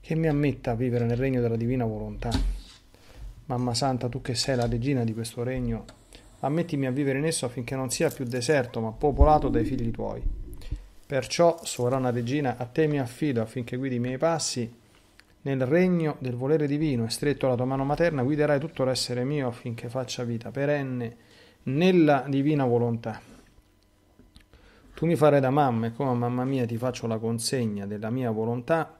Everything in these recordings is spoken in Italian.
che mi ammetta a vivere nel regno della divina volontà. Mamma Santa, tu che sei la regina di questo regno, ammettimi a vivere in esso affinché non sia più deserto, ma popolato dai figli tuoi. Perciò, sovrana regina, a te mi affido affinché guidi i miei passi nel regno del volere divino e stretto alla tua mano materna guiderai tutto l'essere mio affinché faccia vita perenne nella divina volontà. Tu mi farai da mamma e come a mamma mia ti faccio la consegna della mia volontà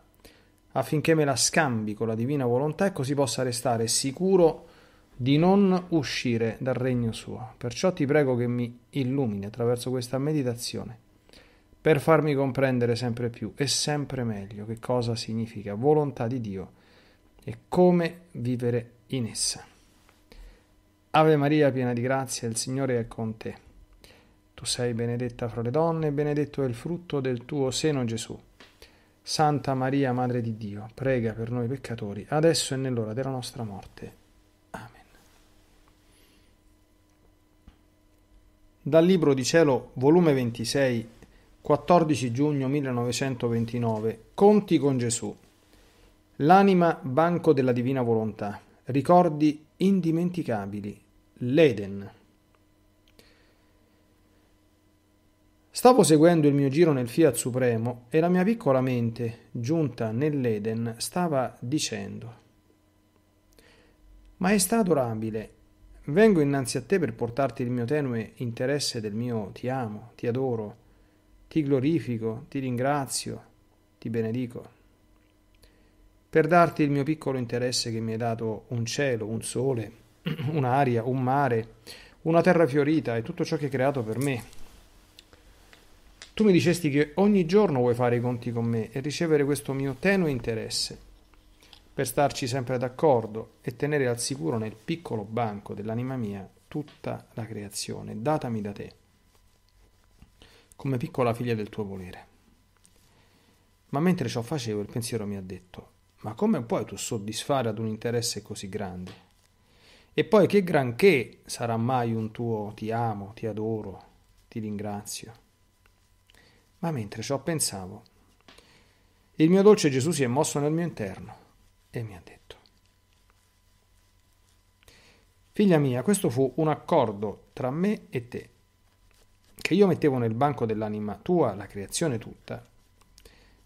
affinché me la scambi con la divina volontà e così possa restare sicuro di non uscire dal regno suo. Perciò ti prego che mi illumini attraverso questa meditazione per farmi comprendere sempre più e sempre meglio che cosa significa volontà di Dio e come vivere in essa. Ave Maria, piena di grazia, il Signore è con te. Tu sei benedetta fra le donne e benedetto è il frutto del tuo seno Gesù. Santa Maria, Madre di Dio, prega per noi peccatori, adesso e nell'ora della nostra morte. Amen. Dal Libro di Cielo, volume 26, 14 giugno 1929, Conti con Gesù. L'anima banco della divina volontà, ricordi indimenticabili, l'Eden. Stavo seguendo il mio giro nel Fiat Supremo e la mia piccola mente, giunta nell'Eden, stava dicendo Maestà adorabile, vengo innanzi a te per portarti il mio tenue interesse del mio ti amo, ti adoro, ti glorifico, ti ringrazio, ti benedico per darti il mio piccolo interesse che mi hai dato un cielo, un sole, un'aria, un mare, una terra fiorita e tutto ciò che hai creato per me. Tu mi dicesti che ogni giorno vuoi fare i conti con me e ricevere questo mio tenue interesse, per starci sempre d'accordo e tenere al sicuro nel piccolo banco dell'anima mia tutta la creazione, datami da te, come piccola figlia del tuo volere. Ma mentre ciò facevo, il pensiero mi ha detto, ma come puoi tu soddisfare ad un interesse così grande? E poi che granché sarà mai un tuo ti amo, ti adoro, ti ringrazio. Ma mentre ciò pensavo, il mio dolce Gesù si è mosso nel mio interno e mi ha detto, Figlia mia, questo fu un accordo tra me e te, che io mettevo nel banco dell'anima tua la creazione tutta,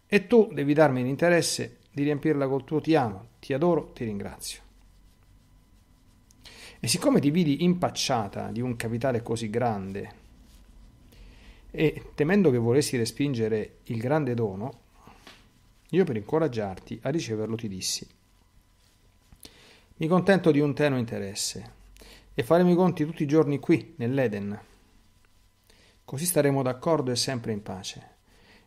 e tu devi darmi l'interesse di riempirla col tuo ti amo, ti adoro, ti ringrazio. E siccome ti vidi impacciata di un capitale così grande, e temendo che volessi respingere il grande dono, io per incoraggiarti a riceverlo ti dissi. Mi contento di un tenue interesse e faremo i conti tutti i giorni qui, nell'Eden. Così staremo d'accordo e sempre in pace.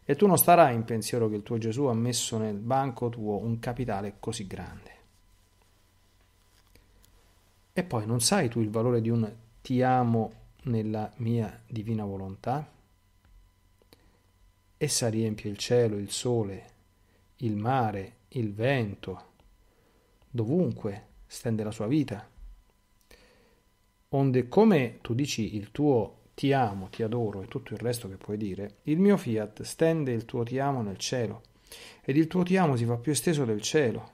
E tu non starai in pensiero che il tuo Gesù ha messo nel banco tuo un capitale così grande. E poi non sai tu il valore di un ti amo nella mia divina volontà? Essa riempie il cielo, il sole, il mare, il vento. Dovunque stende la sua vita. Onde come tu dici il tuo ti amo, ti adoro e tutto il resto che puoi dire, il mio fiat stende il tuo ti amo nel cielo, ed il tuo ti amo si fa più esteso del cielo.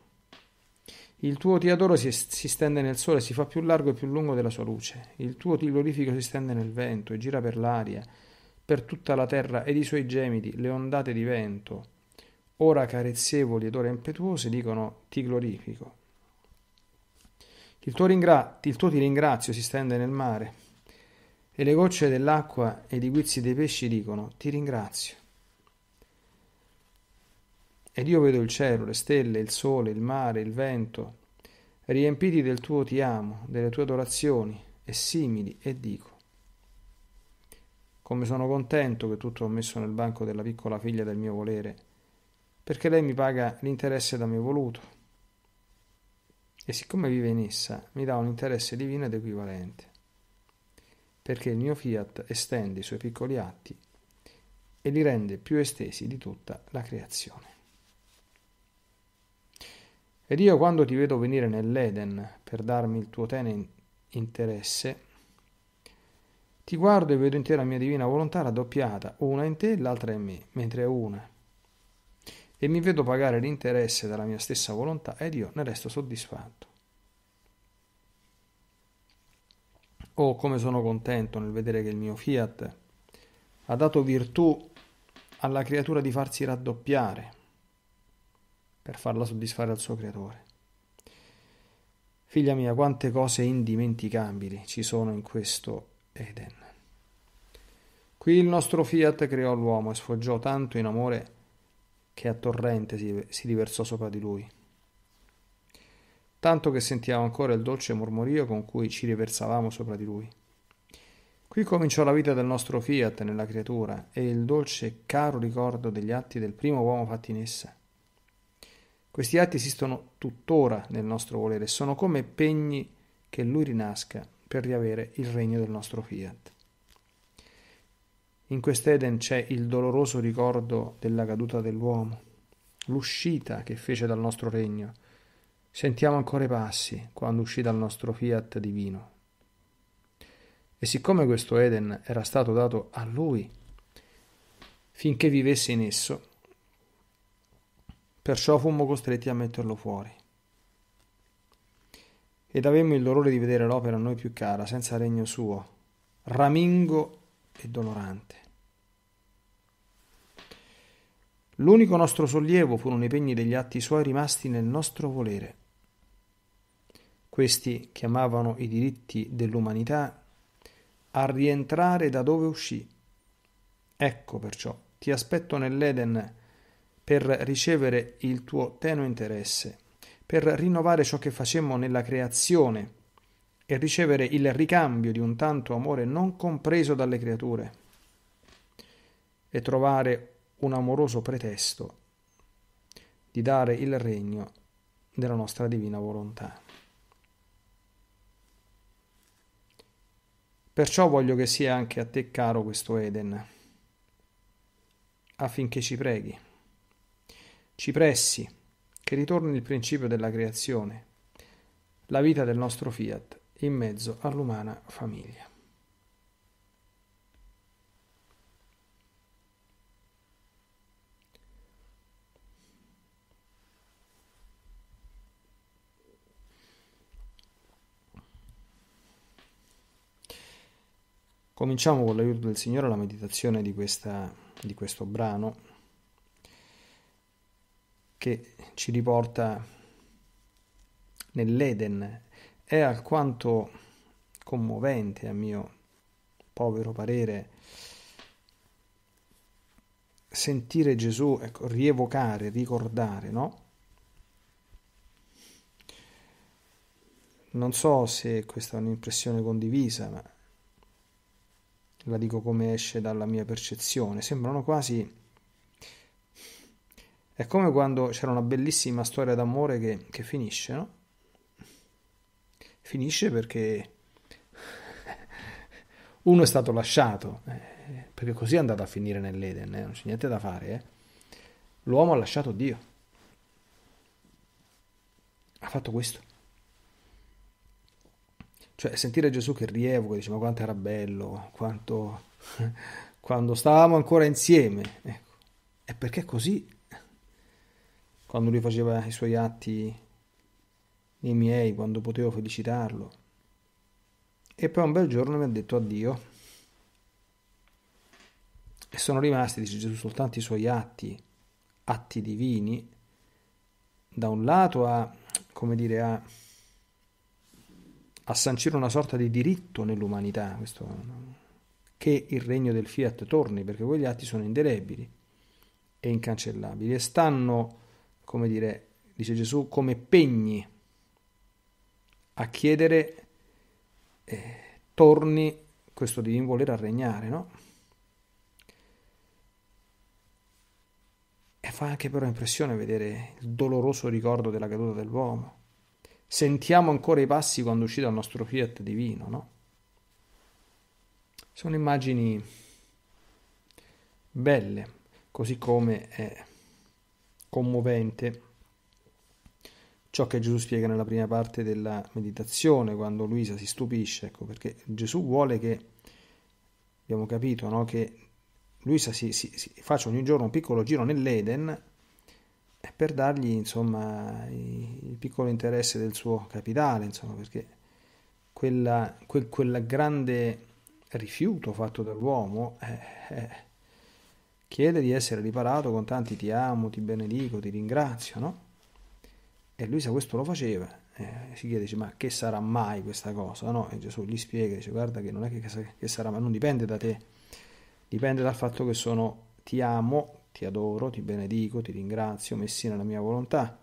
Il tuo ti adoro si, si stende nel sole, si fa più largo e più lungo della sua luce. Il tuo ti glorifico si stende nel vento e gira per l'aria per tutta la terra ed i suoi gemiti, le ondate di vento, ora carezzevoli ed ora impetuose, dicono ti glorifico. Il tuo, ringra- il tuo ti ringrazio si stende nel mare, e le gocce dell'acqua ed i guizzi dei pesci dicono ti ringrazio. Ed io vedo il cielo, le stelle, il sole, il mare, il vento, riempiti del tuo ti amo, delle tue adorazioni, e simili, e dico, come sono contento che tutto l'ho messo nel banco della piccola figlia del mio volere, perché lei mi paga l'interesse da me voluto. E siccome vive in essa, mi dà un interesse divino ed equivalente, perché il mio fiat estende i suoi piccoli atti e li rende più estesi di tutta la creazione. Ed io quando ti vedo venire nell'Eden per darmi il tuo tenente interesse, ti guardo e vedo intera la mia divina volontà raddoppiata, una in te e l'altra in me, mentre è una. E mi vedo pagare l'interesse dalla mia stessa volontà ed io ne resto soddisfatto. Oh, come sono contento nel vedere che il mio fiat ha dato virtù alla creatura di farsi raddoppiare per farla soddisfare al suo creatore. Figlia mia, quante cose indimenticabili ci sono in questo Eden. Qui il nostro Fiat creò l'uomo e sfoggiò tanto in amore che a torrente si, si riversò sopra di lui, tanto che sentiamo ancora il dolce mormorio con cui ci riversavamo sopra di lui. Qui cominciò la vita del nostro Fiat nella creatura e il dolce e caro ricordo degli atti del primo uomo fatti in essa. Questi atti esistono tuttora nel nostro volere e sono come pegni che lui rinasca per riavere il regno del nostro Fiat. In quest'Eden c'è il doloroso ricordo della caduta dell'uomo, l'uscita che fece dal nostro regno. Sentiamo ancora i passi quando uscì dal nostro Fiat divino. E siccome questo Eden era stato dato a lui finché vivesse in esso, perciò fummo costretti a metterlo fuori ed avemmo il dolore di vedere l'opera a noi più cara, senza regno suo, ramingo e dolorante. L'unico nostro sollievo furono i pegni degli atti suoi rimasti nel nostro volere. Questi che amavano i diritti dell'umanità a rientrare da dove uscì. Ecco perciò, ti aspetto nell'Eden per ricevere il tuo tenue interesse per rinnovare ciò che facemmo nella creazione e ricevere il ricambio di un tanto amore non compreso dalle creature e trovare un amoroso pretesto di dare il regno della nostra divina volontà. Perciò voglio che sia anche a te caro questo Eden, affinché ci preghi, ci pressi, che ritorni il principio della creazione, la vita del nostro Fiat in mezzo all'umana famiglia. Cominciamo con l'aiuto del Signore la meditazione di, questa, di questo brano che ci riporta nell'Eden. È alquanto commovente, a mio povero parere, sentire Gesù, ecco, rievocare, ricordare, no? Non so se questa è un'impressione condivisa, ma la dico come esce dalla mia percezione. Sembrano quasi è come quando c'era una bellissima storia d'amore che, che finisce, no? Finisce perché uno è stato lasciato, eh, perché così è andato a finire nell'Eden, eh, non c'è niente da fare. Eh. L'uomo ha lasciato Dio. Ha fatto questo. Cioè, sentire Gesù che rievoca, dice, ma quanto era bello, quanto... quando stavamo ancora insieme. Ecco. È perché così quando lui faceva i suoi atti nei miei, quando potevo felicitarlo. E poi un bel giorno mi ha detto addio. E sono rimasti, dice Gesù, soltanto i suoi atti, atti divini, da un lato a, come dire, a, a sancire una sorta di diritto nell'umanità, questo, che il regno del fiat torni, perché quegli atti sono indelebili e incancellabili e stanno come dire, dice Gesù, come pegni a chiedere eh, torni questo divin volere a regnare, no? E fa anche però impressione vedere il doloroso ricordo della caduta dell'uomo. Sentiamo ancora i passi quando uscì dal nostro fiat divino, no? Sono immagini belle, così come è eh, commovente ciò che Gesù spiega nella prima parte della meditazione, quando Luisa si stupisce, ecco, perché Gesù vuole che, abbiamo capito, no, che Luisa si, si, si, faccia ogni giorno un piccolo giro nell'Eden eh, per dargli insomma, il piccolo interesse del suo capitale, insomma, perché quel, quel grande rifiuto fatto dall'uomo... Eh, eh, chiede di essere riparato con tanti ti amo, ti benedico, ti ringrazio, no? E Luisa questo lo faceva, eh, si chiede, dice, ma che sarà mai questa cosa, no? E Gesù gli spiega, dice, guarda che non è che, che sarà, ma non dipende da te, dipende dal fatto che sono ti amo, ti adoro, ti benedico, ti ringrazio, messi nella mia volontà.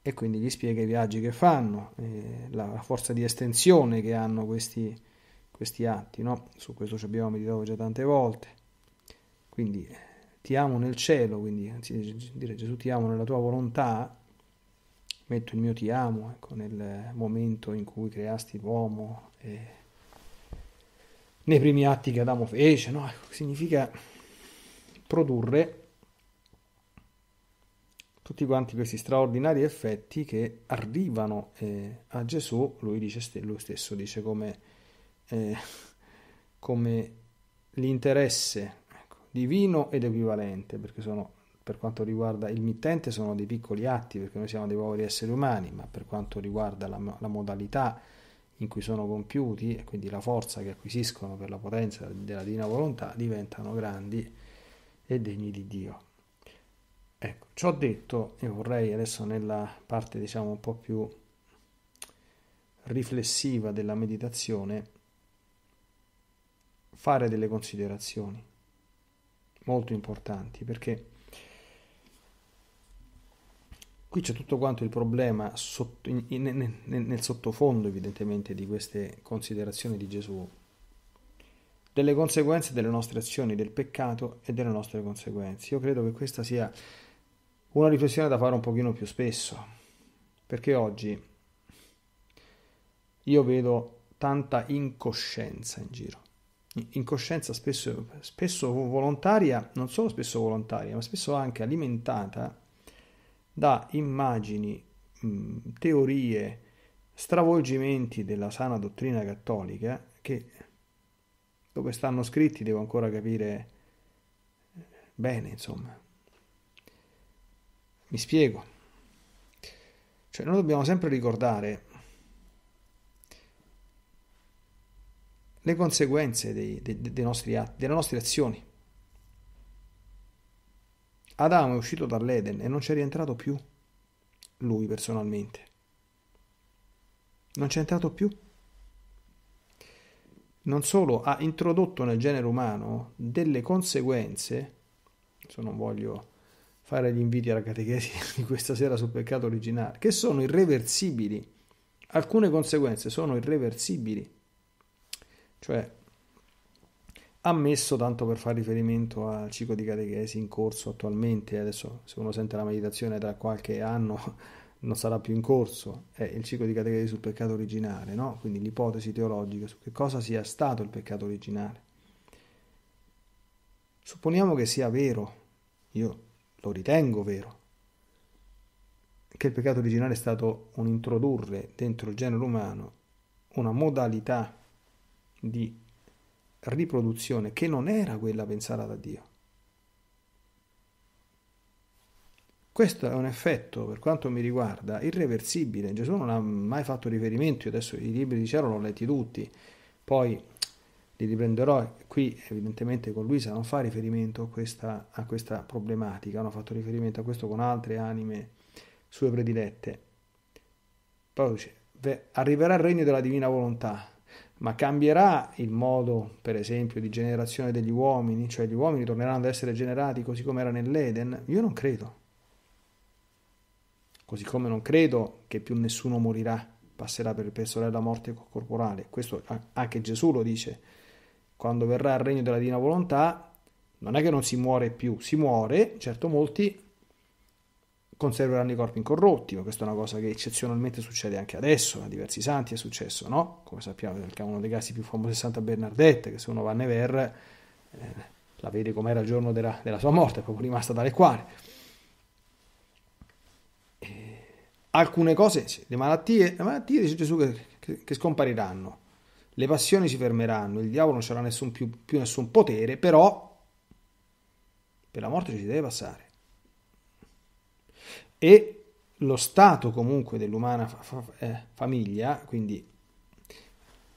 E quindi gli spiega i viaggi che fanno, eh, la forza di estensione che hanno questi, questi atti, no? Su questo ci abbiamo meditato già tante volte. Quindi ti amo nel cielo, quindi anzi dire Gesù ti amo nella tua volontà, metto il mio ti amo ecco, nel momento in cui creasti l'uomo, nei primi atti che Adamo fece, no? Ecco, significa produrre tutti quanti questi straordinari effetti che arrivano eh, a Gesù, lui, dice, lui, stesso dice come, eh, come l'interesse divino ed equivalente, perché sono, per quanto riguarda il mittente sono dei piccoli atti, perché noi siamo dei poveri esseri umani, ma per quanto riguarda la, la modalità in cui sono compiuti, e quindi la forza che acquisiscono per la potenza della divina volontà, diventano grandi e degni di Dio. Ecco, ciò detto, io vorrei adesso nella parte diciamo un po' più riflessiva della meditazione fare delle considerazioni molto importanti perché qui c'è tutto quanto il problema sotto, in, in, nel, nel sottofondo evidentemente di queste considerazioni di Gesù delle conseguenze delle nostre azioni, del peccato e delle nostre conseguenze. Io credo che questa sia una riflessione da fare un pochino più spesso, perché oggi io vedo tanta incoscienza in giro in coscienza spesso, spesso volontaria, non solo spesso volontaria, ma spesso anche alimentata da immagini, teorie, stravolgimenti della sana dottrina cattolica che dove stanno scritti devo ancora capire bene, insomma. Mi spiego. Cioè noi dobbiamo sempre ricordare le conseguenze dei, dei, dei nostri atti, delle nostre azioni. Adamo è uscito dall'Eden e non c'è rientrato più, lui personalmente. Non c'è entrato più. Non solo ha introdotto nel genere umano delle conseguenze, adesso non voglio fare gli inviti alla catechesi di questa sera sul peccato originale, che sono irreversibili. Alcune conseguenze sono irreversibili. Cioè, ammesso tanto per fare riferimento al ciclo di catechesi in corso attualmente, adesso se uno sente la meditazione tra qualche anno non sarà più in corso, è il ciclo di catechesi sul peccato originale, no? quindi l'ipotesi teologica su che cosa sia stato il peccato originale. Supponiamo che sia vero, io lo ritengo vero, che il peccato originale è stato un introdurre dentro il genere umano una modalità di riproduzione che non era quella pensata da Dio. Questo è un effetto, per quanto mi riguarda, irreversibile. Gesù non ha mai fatto riferimento, io adesso i libri di Cielo l'ho letti tutti, poi li riprenderò, qui evidentemente con Luisa non fa riferimento a questa, a questa problematica, hanno fatto riferimento a questo con altre anime sue predilette. Poi dice, arriverà il regno della divina volontà, ma cambierà il modo, per esempio, di generazione degli uomini, cioè gli uomini torneranno ad essere generati così come era nell'Eden? Io non credo. Così come non credo che più nessuno morirà, passerà per il peso della morte corporale. Questo anche Gesù lo dice. Quando verrà il regno della divina volontà, non è che non si muore più, si muore, certo molti conserveranno i corpi incorrotti, ma questa è una cosa che eccezionalmente succede anche adesso, a diversi santi è successo, no? Come sappiamo, è uno dei casi più famosi è Santa Bernardetta, che se uno va a Never eh, la vede com'era il giorno della, della, sua morte, è proprio rimasta tale quale. alcune cose, le malattie, le malattie dice Gesù che, che, che scompariranno, le passioni si fermeranno, il diavolo non avrà nessun più, più nessun potere, però per la morte ci si deve passare e lo stato comunque dell'umana fa- fa- eh, famiglia, quindi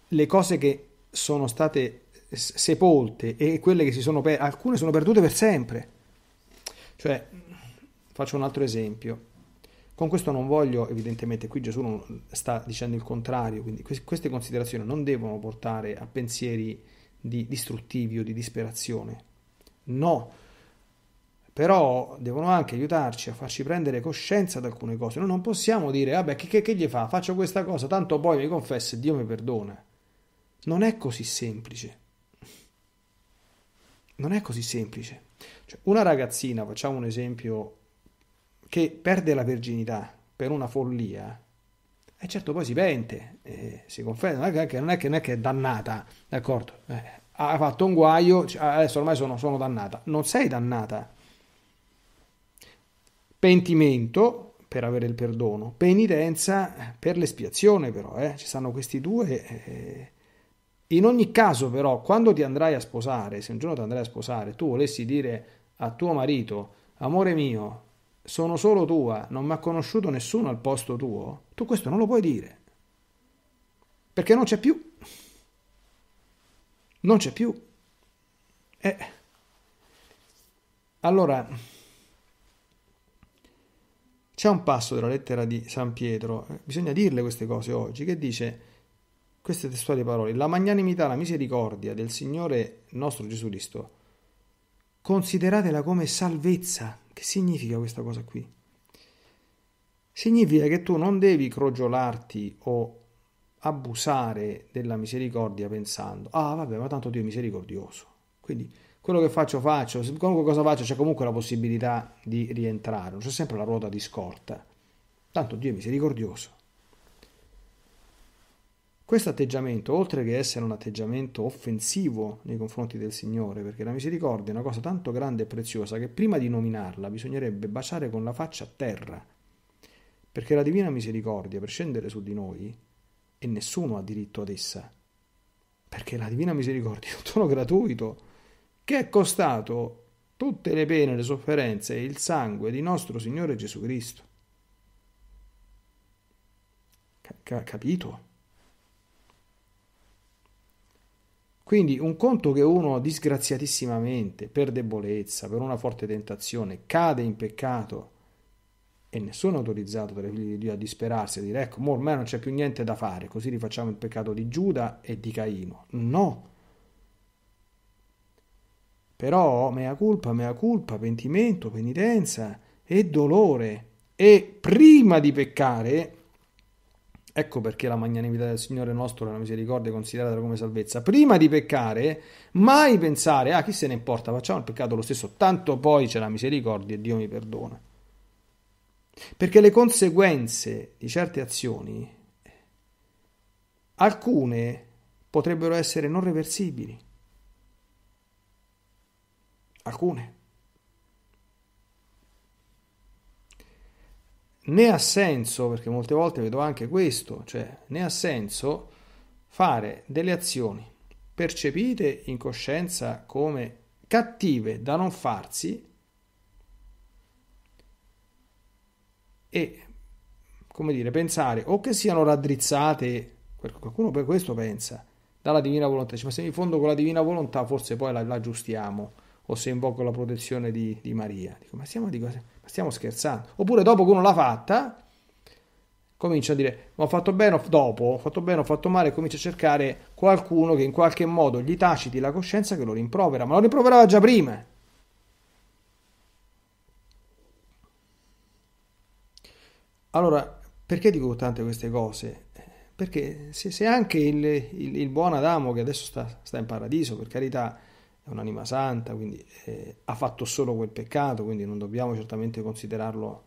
le cose che sono state sepolte e quelle che si sono per- alcune sono perdute per sempre. Cioè, faccio un altro esempio. Con questo non voglio, evidentemente, qui Gesù non sta dicendo il contrario, quindi queste considerazioni non devono portare a pensieri di distruttivi o di disperazione. No, però devono anche aiutarci a farci prendere coscienza di alcune cose. Noi non possiamo dire, vabbè, che, che, che gli fa? Faccio questa cosa, tanto poi mi confesso e Dio mi perdona. Non è così semplice. Non è così semplice. Cioè, una ragazzina, facciamo un esempio, che perde la virginità per una follia, e eh, certo poi si pente, eh, si confessa, non è, che, non, è che, non è che è dannata, d'accordo? Eh, ha fatto un guaio, cioè, adesso ormai sono, sono dannata. Non sei dannata pentimento per avere il perdono, penitenza per l'espiazione però, eh? ci sono questi due. Eh, eh. In ogni caso però, quando ti andrai a sposare, se un giorno ti andrai a sposare, tu volessi dire a tuo marito, amore mio, sono solo tua, non mi ha conosciuto nessuno al posto tuo, tu questo non lo puoi dire, perché non c'è più. Non c'è più. Eh. Allora, c'è un passo della lettera di San Pietro, eh, bisogna dirle queste cose oggi, che dice queste testuali parole, la magnanimità, la misericordia del Signore nostro Gesù Cristo, consideratela come salvezza. Che significa questa cosa qui? Significa che tu non devi crogiolarti o abusare della misericordia pensando, ah vabbè, ma tanto Dio è misericordioso. Quindi quello che faccio faccio, qualunque cosa faccio c'è comunque la possibilità di rientrare, non c'è sempre la ruota di scorta. Tanto Dio è misericordioso. Questo atteggiamento, oltre che essere un atteggiamento offensivo nei confronti del Signore, perché la misericordia è una cosa tanto grande e preziosa che prima di nominarla bisognerebbe baciare con la faccia a terra, perché la divina misericordia per scendere su di noi e nessuno ha diritto ad essa, perché la divina misericordia è un dono gratuito che è costato tutte le pene, le sofferenze e il sangue di nostro Signore Gesù Cristo. capito? Quindi un conto che uno disgraziatissimamente, per debolezza, per una forte tentazione, cade in peccato e nessuno è autorizzato tra i figli di Dio a disperarsi a dire ecco, ormai non c'è più niente da fare, così rifacciamo il peccato di Giuda e di Caino. No! Però oh, mea culpa, mea culpa, pentimento, penitenza e dolore. E prima di peccare, ecco perché la magnanimità del Signore nostro, la misericordia è considerata come salvezza, prima di peccare, mai pensare, ah chi se ne importa, facciamo il peccato lo stesso, tanto poi c'è la misericordia e Dio mi perdona. Perché le conseguenze di certe azioni, alcune potrebbero essere non reversibili alcune. Né ha senso, perché molte volte vedo anche questo, cioè né ha senso fare delle azioni percepite in coscienza come cattive da non farsi e come dire, pensare o che siano raddrizzate, qualcuno per questo pensa, dalla divina volontà, ma se in fondo con la divina volontà forse poi la, la aggiustiamo o se invoco la protezione di, di Maria. Dico, ma stiamo, dico, ma stiamo scherzando. Oppure dopo che uno l'ha fatta, comincia a dire, ma ho fatto bene, dopo, ho fatto bene, ho fatto male, comincia a cercare qualcuno che in qualche modo gli taciti la coscienza che lo rimprovera, ma lo rimproverava già prima. Allora, perché dico tante queste cose? Perché se, se anche il, il, il, buon Adamo, che adesso sta, sta in paradiso, per carità, è un'anima santa, quindi eh, ha fatto solo quel peccato, quindi non dobbiamo certamente considerarlo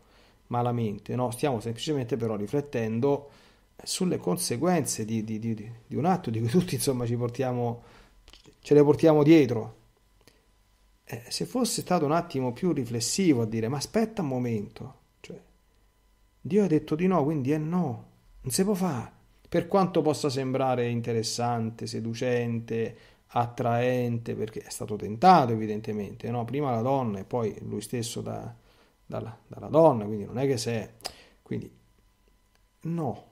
malamente, no? stiamo semplicemente però riflettendo sulle conseguenze di, di, di, di un atto di cui tutti insomma ci portiamo, ce le portiamo dietro. Eh, se fosse stato un attimo più riflessivo a dire ma aspetta un momento, cioè, Dio ha detto di no, quindi è no, non si può fare. Per quanto possa sembrare interessante, seducente, attraente perché è stato tentato evidentemente, no? prima la donna e poi lui stesso da, dalla, dalla, donna, quindi non è che se... È. Quindi no.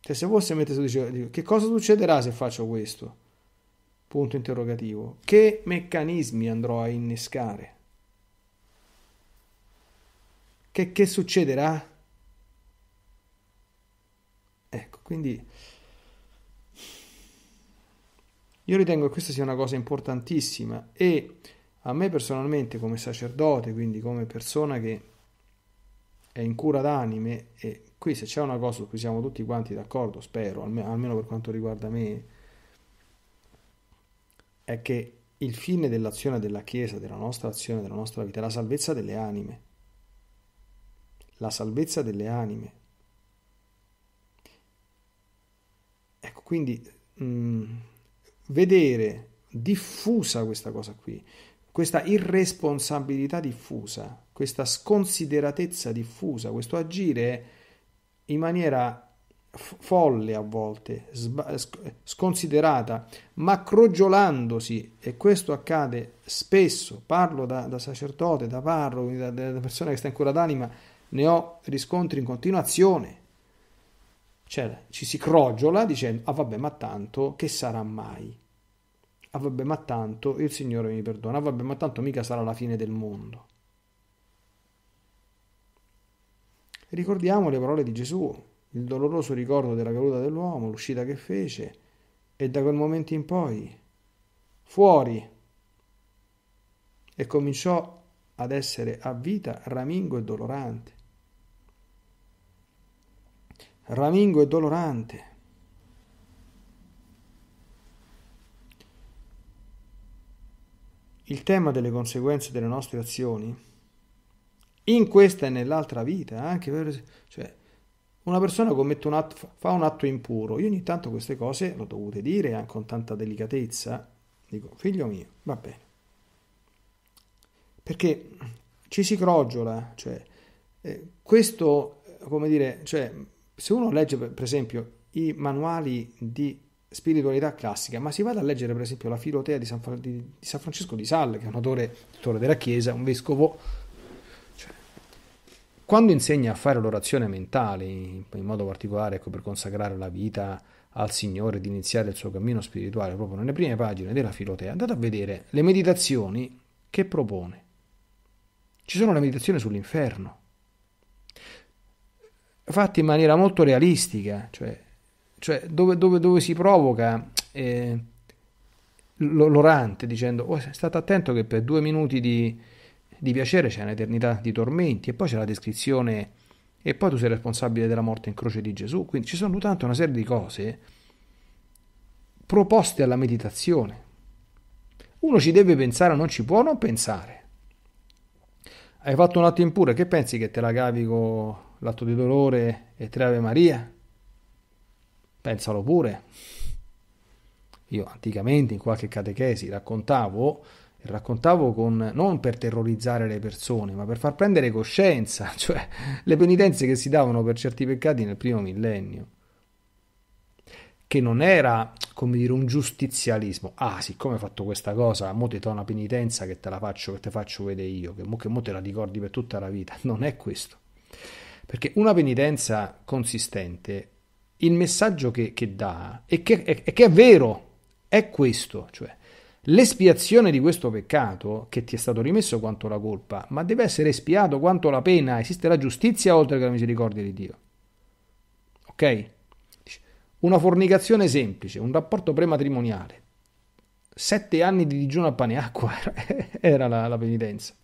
Cioè se fosse mentre dice, che cosa succederà se faccio questo? Punto interrogativo. Che meccanismi andrò a innescare? Che, che succederà? Ecco, quindi io ritengo che questa sia una cosa importantissima e a me personalmente come sacerdote, quindi come persona che è in cura d'anime, e qui se c'è una cosa su cui siamo tutti quanti d'accordo, spero, almeno per quanto riguarda me, è che il fine dell'azione della Chiesa, della nostra azione, della nostra vita, è la salvezza delle anime. La salvezza delle anime. Ecco, quindi... Mh, mm, vedere diffusa questa cosa qui, questa irresponsabilità diffusa, questa sconsideratezza diffusa, questo agire in maniera folle a volte, sconsiderata, ma crogiolandosi, e questo accade spesso, parlo da, da sacerdote, da parroco, da, da persona che sta in cura d'anima, ne ho riscontri in continuazione cioè, ci si crogiola dicendo, ah vabbè, ma tanto che sarà mai? Ah vabbè, ma tanto il Signore mi perdona, ah vabbè, ma tanto mica sarà la fine del mondo. Ricordiamo le parole di Gesù, il doloroso ricordo della caduta dell'uomo, l'uscita che fece, e da quel momento in poi, fuori, e cominciò ad essere a vita ramingo e dolorante ramingo e dolorante. Il tema delle conseguenze delle nostre azioni, in questa e nell'altra vita, anche per, cioè, una persona commette un atto, fa un atto impuro, io ogni tanto queste cose l'ho dovute dire anche con tanta delicatezza, dico figlio mio, va bene. Perché ci si crogiola, cioè, eh, questo, come dire, cioè, se uno legge per esempio i manuali di spiritualità classica, ma si vada a leggere per esempio la Filotea di San, di, di San Francesco di Salle, che è un autore, autore della Chiesa, un vescovo, cioè, quando insegna a fare l'orazione mentale, in, in modo particolare ecco, per consacrare la vita al Signore, di iniziare il suo cammino spirituale, proprio nelle prime pagine della Filotea, andate a vedere le meditazioni che propone. Ci sono le meditazioni sull'inferno, fatti in maniera molto realistica, cioè, cioè dove, dove, dove, si provoca eh, l'orante dicendo oh, state attento che per due minuti di, di piacere c'è un'eternità di tormenti e poi c'è la descrizione e poi tu sei responsabile della morte in croce di Gesù, quindi ci sono tutta una serie di cose proposte alla meditazione. Uno ci deve pensare, non ci può non pensare. Hai fatto un atto impuro, che pensi che te la cavi con l'atto di dolore e tre Ave Maria? Pensalo pure. Io anticamente in qualche catechesi raccontavo, raccontavo con, non per terrorizzare le persone, ma per far prendere coscienza, cioè le penitenze che si davano per certi peccati nel primo millennio che non era, come dire, un giustizialismo. Ah, siccome hai fatto questa cosa, mo ti do una penitenza che te la faccio, che te faccio vedere io, che mo, che mo te la ricordi per tutta la vita. Non è questo. Perché una penitenza consistente, il messaggio che, che dà è che è, che è vero, è questo, cioè l'espiazione di questo peccato, che ti è stato rimesso quanto la colpa, ma deve essere espiato quanto la pena, esiste la giustizia oltre che la misericordia di Dio. Ok? Una fornicazione semplice, un rapporto prematrimoniale, sette anni di digiuno a pane e acqua era, era la, la penitenza.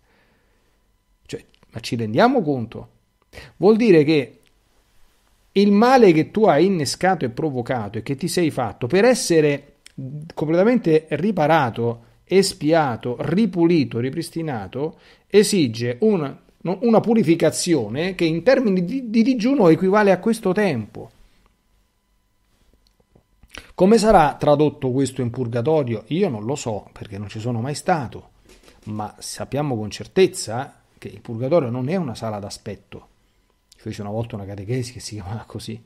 Cioè, ma ci rendiamo conto? Vuol dire che il male che tu hai innescato e provocato e che ti sei fatto per essere completamente riparato, espiato, ripulito, ripristinato, esige un, una purificazione che in termini di, di digiuno equivale a questo tempo. Come sarà tradotto questo in purgatorio? Io non lo so perché non ci sono mai stato, ma sappiamo con certezza che il purgatorio non è una sala d'aspetto fece una volta una catechesi che si chiamava così.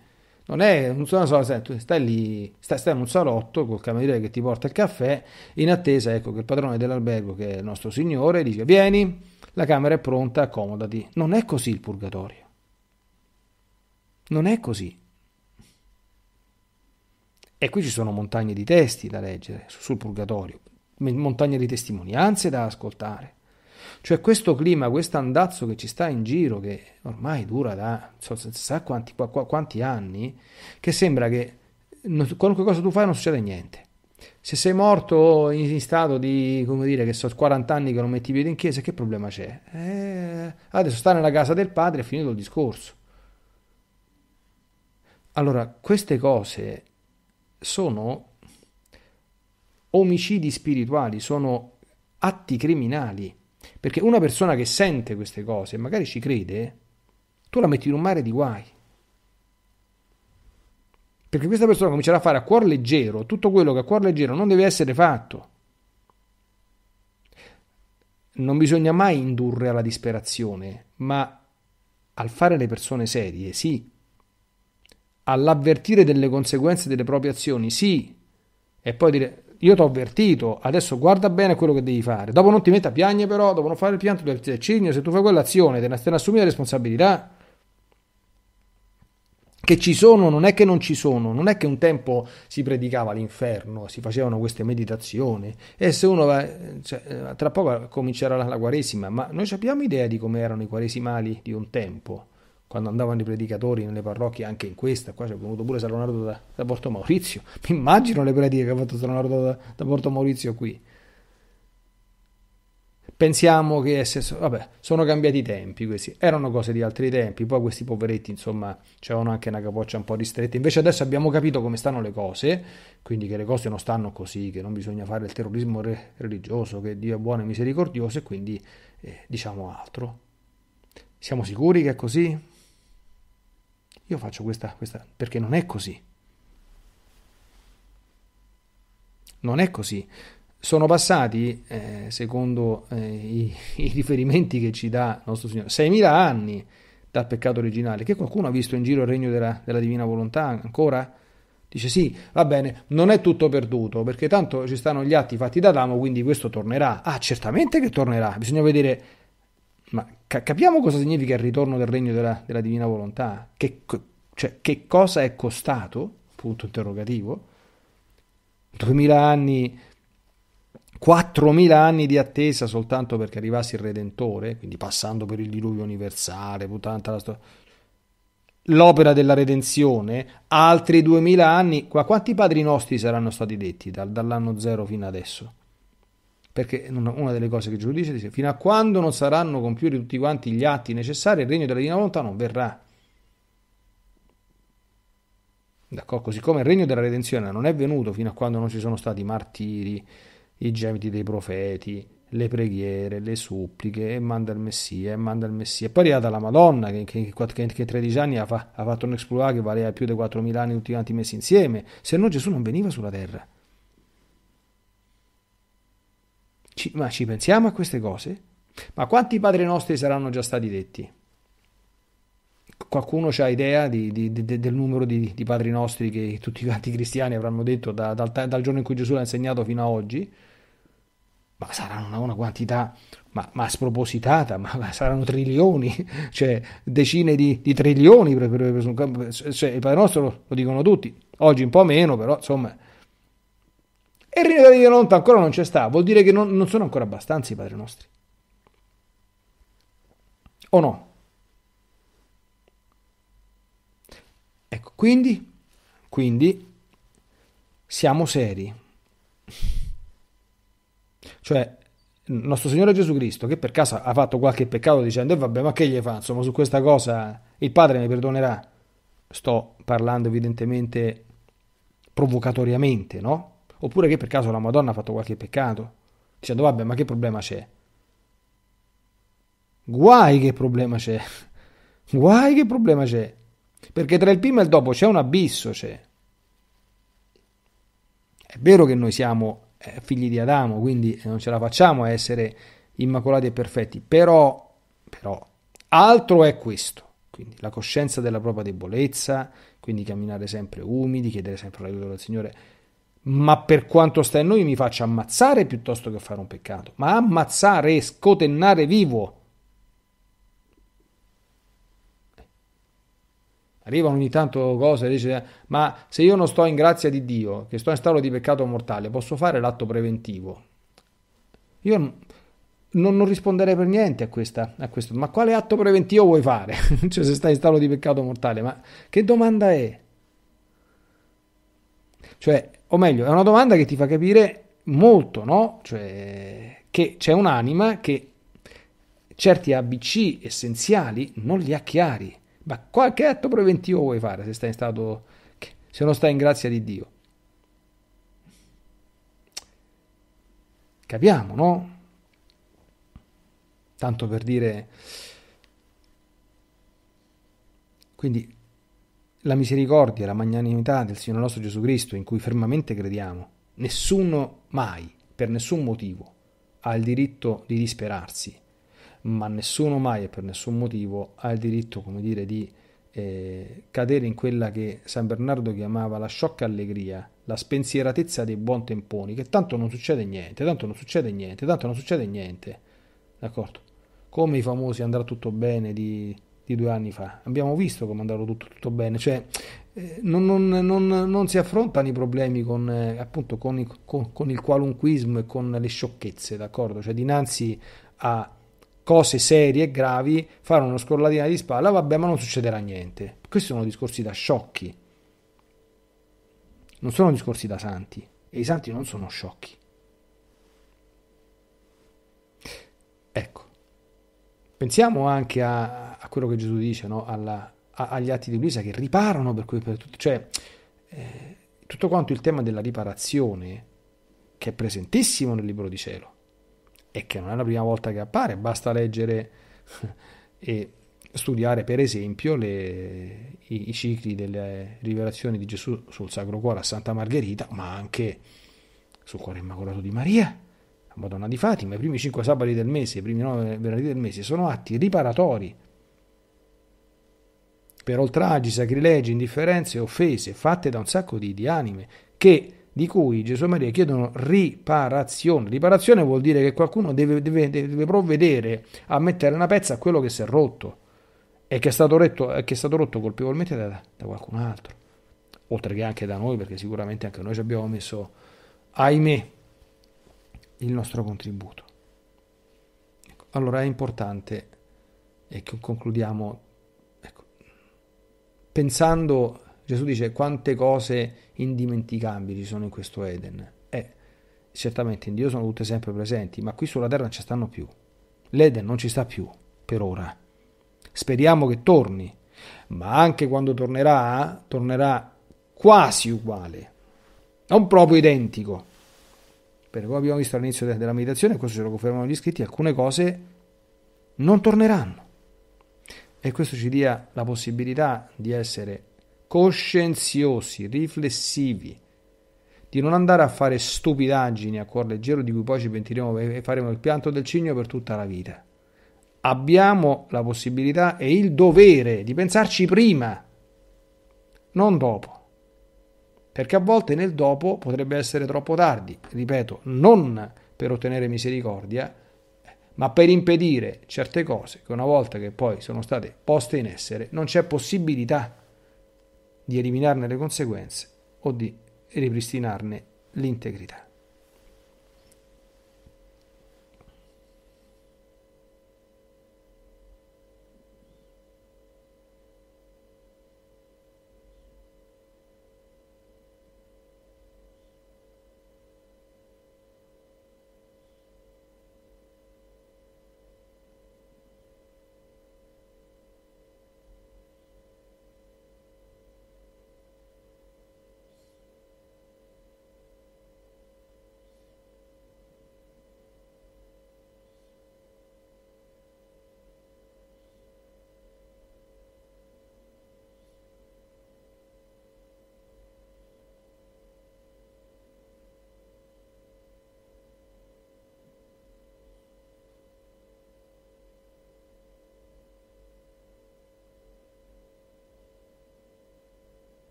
Non è non sono solo sento, stai lì, stai, stai in un salotto col cameriere che ti porta il caffè, in attesa ecco, che il padrone dell'albergo, che è il nostro signore, dice vieni, la camera è pronta, accomodati. Non è così il purgatorio. Non è così. E qui ci sono montagne di testi da leggere sul purgatorio, montagne di testimonianze da ascoltare. Cioè questo clima, questo andazzo che ci sta in giro, che ormai dura da so, sa quanti, qua, quanti anni, che sembra che non, qualunque cosa tu fai non succede niente. Se sei morto in, stato di, come dire, che so, 40 anni che non metti piede in chiesa, che problema c'è? Eh, adesso sta nella casa del padre è finito il discorso. Allora, queste cose sono omicidi spirituali, sono atti criminali perché una persona che sente queste cose magari ci crede, tu la metti in un mare di guai. Perché questa persona comincerà a fare a cuor leggero tutto quello che a cuor leggero non deve essere fatto. Non bisogna mai indurre alla disperazione, ma al fare le persone serie, sì. All'avvertire delle conseguenze delle proprie azioni, sì. E poi dire io ti ho avvertito, adesso guarda bene quello che devi fare. Dopo non ti metta a piangere però, dopo non fare il pianto del cigno, se tu fai quell'azione te ne, te ne assumi la responsabilità. Che ci sono, non è che non ci sono, non è che un tempo si predicava l'inferno, si facevano queste meditazioni e se uno va, cioè, tra poco comincerà la, la quaresima, ma noi abbiamo idea di come erano i quaresimali di un tempo quando andavano i predicatori nelle parrocchie, anche in questa, qua c'è venuto pure San Leonardo da, da Porto Maurizio. Mi immagino le prediche che ha fatto San Leonardo da, da Porto Maurizio qui. Pensiamo che senso, vabbè, sono cambiati i tempi, questi erano cose di altri tempi, poi questi poveretti, insomma, c'erano anche una capoccia un po' ristretta. Invece adesso abbiamo capito come stanno le cose, quindi che le cose non stanno così, che non bisogna fare il terrorismo re- religioso, che Dio è buono e misericordioso e quindi eh, diciamo altro. Siamo sicuri che è così? io faccio questa, questa, perché non è così. Non è così. Sono passati, eh, secondo eh, i, i, riferimenti che ci dà nostro Signore, 6.000 anni dal peccato originale, che qualcuno ha visto in giro il regno della, della divina volontà ancora? Dice sì, va bene, non è tutto perduto, perché tanto ci stanno gli atti fatti da Adamo, quindi questo tornerà. Ah, certamente che tornerà, bisogna vedere capiamo cosa significa il ritorno del regno della, della divina volontà, che, cioè, che, cosa è costato, punto interrogativo, 2000 anni, 4000 anni di attesa soltanto perché arrivasse il Redentore, quindi passando per il diluvio universale, stor- l'opera della redenzione, altri 2000 anni, qua quanti padri nostri saranno stati detti dal, dall'anno zero fino adesso? perché una delle cose che Gesù dice, dice fino a quando non saranno compiuti tutti quanti gli atti necessari, il regno della divina volontà non verrà. D'accordo? Così come il regno della redenzione non è venuto fino a quando non ci sono stati i martiri, i gemiti dei profeti, le preghiere, le suppliche, e manda il Messia, e manda il Messia. Poi è arrivata la Madonna, che, che, che, che 13 anni ha, ha fatto un exploit che valeva più di 4.000 anni tutti quanti messi insieme, se no Gesù non veniva sulla terra. Ci, ma ci pensiamo a queste cose? Ma quanti padri nostri saranno già stati detti? Qualcuno ha idea di, di, di, del numero di, padri nostri che tutti quanti cristiani avranno detto da, dal, dal, giorno in cui Gesù l'ha insegnato fino ad oggi? Ma saranno una, una quantità ma, ma, spropositata, ma, ma, saranno trilioni, cioè decine di, di trilioni, per, per, per, cioè, il Padre nostro lo, lo, dicono tutti, oggi un po' meno, però insomma e il regno della volontà ancora non c'è sta, vuol dire che non, non sono ancora abbastanza i padri nostri. O no? Ecco, quindi, quindi siamo seri. Cioè, il nostro Signore Gesù Cristo, che per caso ha fatto qualche peccato dicendo, e eh, vabbè, ma che gli fa? Insomma, su questa cosa il Padre mi perdonerà. Sto parlando evidentemente provocatoriamente, no? oppure che per caso la Madonna ha fatto qualche peccato, dicendo vabbè ma che problema c'è? Guai che problema c'è, guai che problema c'è, perché tra il prima e il dopo c'è un abisso, c'è. È vero che noi siamo eh, figli di Adamo, quindi non ce la facciamo a essere immacolati e perfetti, però, però altro è questo. Quindi la coscienza della propria debolezza, quindi camminare sempre umidi, chiedere sempre l'aiuto del Signore, ma per quanto sta in noi mi faccio ammazzare piuttosto che fare un peccato, ma ammazzare, e scotennare vivo. Arrivano ogni tanto cose, dice, ma se io non sto in grazia di Dio, che sto in stato di peccato mortale, posso fare l'atto preventivo? Io non, non risponderei per niente a, questa, a questo, ma quale atto preventivo vuoi fare? cioè se stai in stato di peccato mortale, ma che domanda è? Cioè, o meglio, è una domanda che ti fa capire molto, no? Cioè, che c'è un'anima che certi ABC essenziali non li ha chiari. Ma qualche atto preventivo vuoi fare se stai in stato, se non stai in grazia di Dio? Capiamo, no? Tanto per dire... Quindi la misericordia, la magnanimità del Signore nostro Gesù Cristo, in cui fermamente crediamo, nessuno mai, per nessun motivo, ha il diritto di disperarsi, ma nessuno mai e per nessun motivo ha il diritto, come dire, di eh, cadere in quella che San Bernardo chiamava la sciocca allegria, la spensieratezza dei buon temponi, che tanto non succede niente, tanto non succede niente, tanto non succede niente, d'accordo? Come i famosi andrà tutto bene di di due anni fa. Abbiamo visto come è andato tutto, tutto bene, cioè eh, non, non, non, non, si affrontano i problemi con, eh, appunto, con, i, con, con, il qualunquismo e con le sciocchezze, d'accordo? Cioè dinanzi a cose serie e gravi fare una scollatina di spalla, vabbè ma non succederà niente. Questi sono discorsi da sciocchi, non sono discorsi da santi e i santi non sono sciocchi. Ecco, pensiamo anche a, quello che Gesù dice, no? Alla, a, agli atti di Luisa che riparano per cui per tutto, cioè eh, tutto quanto il tema della riparazione che è presentissimo nel libro di cielo e che non è la prima volta che appare, basta leggere e studiare per esempio le, i, i, cicli delle rivelazioni di Gesù sul Sacro Cuore a Santa Margherita, ma anche sul Cuore Immacolato di Maria, la Madonna di Fatima, i primi cinque sabati del mese, i primi nove venerdì del mese sono atti riparatori per oltraggi, sacrilegi, indifferenze, e offese fatte da un sacco di, di anime che di cui Gesù e Maria chiedono riparazione. Riparazione vuol dire che qualcuno deve, deve, deve, provvedere a mettere una pezza a quello che si è rotto e che è stato, retto, che è stato rotto colpevolmente da, da, qualcun altro, oltre che anche da noi, perché sicuramente anche noi ci abbiamo messo, ahimè, il nostro contributo. Ecco, allora è importante, e concludiamo pensando, Gesù dice quante cose indimenticabili ci sono in questo Eden. Eh, certamente in Dio sono tutte sempre presenti, ma qui sulla terra non ci stanno più. L'Eden non ci sta più, per ora. Speriamo che torni, ma anche quando tornerà, tornerà quasi uguale, non proprio identico. Perché come abbiamo visto all'inizio della meditazione, questo ce lo confermano gli iscritti, alcune cose non torneranno e questo ci dia la possibilità di essere coscienziosi, riflessivi, di non andare a fare stupidaggini a cuor leggero di cui poi ci pentiremo e faremo il pianto del cigno per tutta la vita. Abbiamo la possibilità e il dovere di pensarci prima, non dopo. Perché a volte nel dopo potrebbe essere troppo tardi, ripeto, non per ottenere misericordia, ma per impedire certe cose che una volta che poi sono state poste in essere non c'è possibilità di eliminarne le conseguenze o di ripristinarne l'integrità.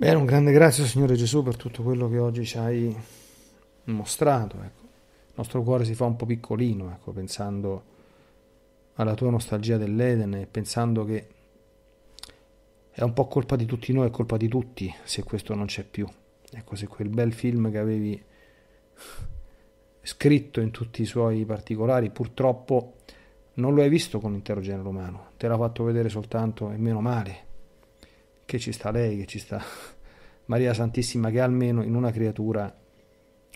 Bene, un grande grazie Signore Gesù per tutto quello che oggi ci hai mostrato. Ecco. Il nostro cuore si fa un po' piccolino, ecco, pensando alla tua nostalgia dell'Eden e pensando che è un po' colpa di tutti noi, è colpa di tutti se questo non c'è più. Ecco, se quel bel film che avevi scritto in tutti i suoi particolari, purtroppo non lo hai visto con l'intero genere umano, te l'ha fatto vedere soltanto e meno male che ci sta lei, che ci sta Maria Santissima, che almeno in una creatura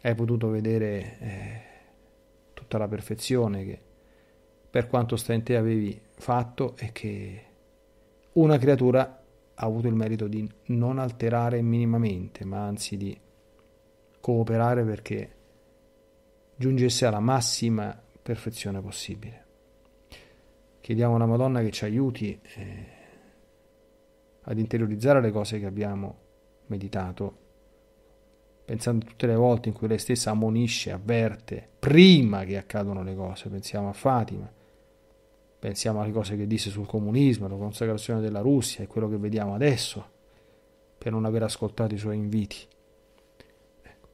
hai potuto vedere eh, tutta la perfezione che per quanto sta in te avevi fatto e che una creatura ha avuto il merito di non alterare minimamente, ma anzi di cooperare perché giungesse alla massima perfezione possibile. Chiediamo alla Madonna che ci aiuti. Eh, ad interiorizzare le cose che abbiamo meditato, pensando tutte le volte in cui lei stessa ammonisce, avverte, prima che accadano le cose, pensiamo a Fatima, pensiamo alle cose che disse sul comunismo, la consacrazione della Russia e quello che vediamo adesso, per non aver ascoltato i suoi inviti. Ecco.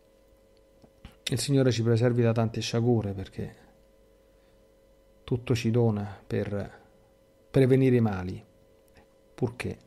Il Signore ci preservi da tante sciagure perché tutto ci dona per prevenire i mali, purché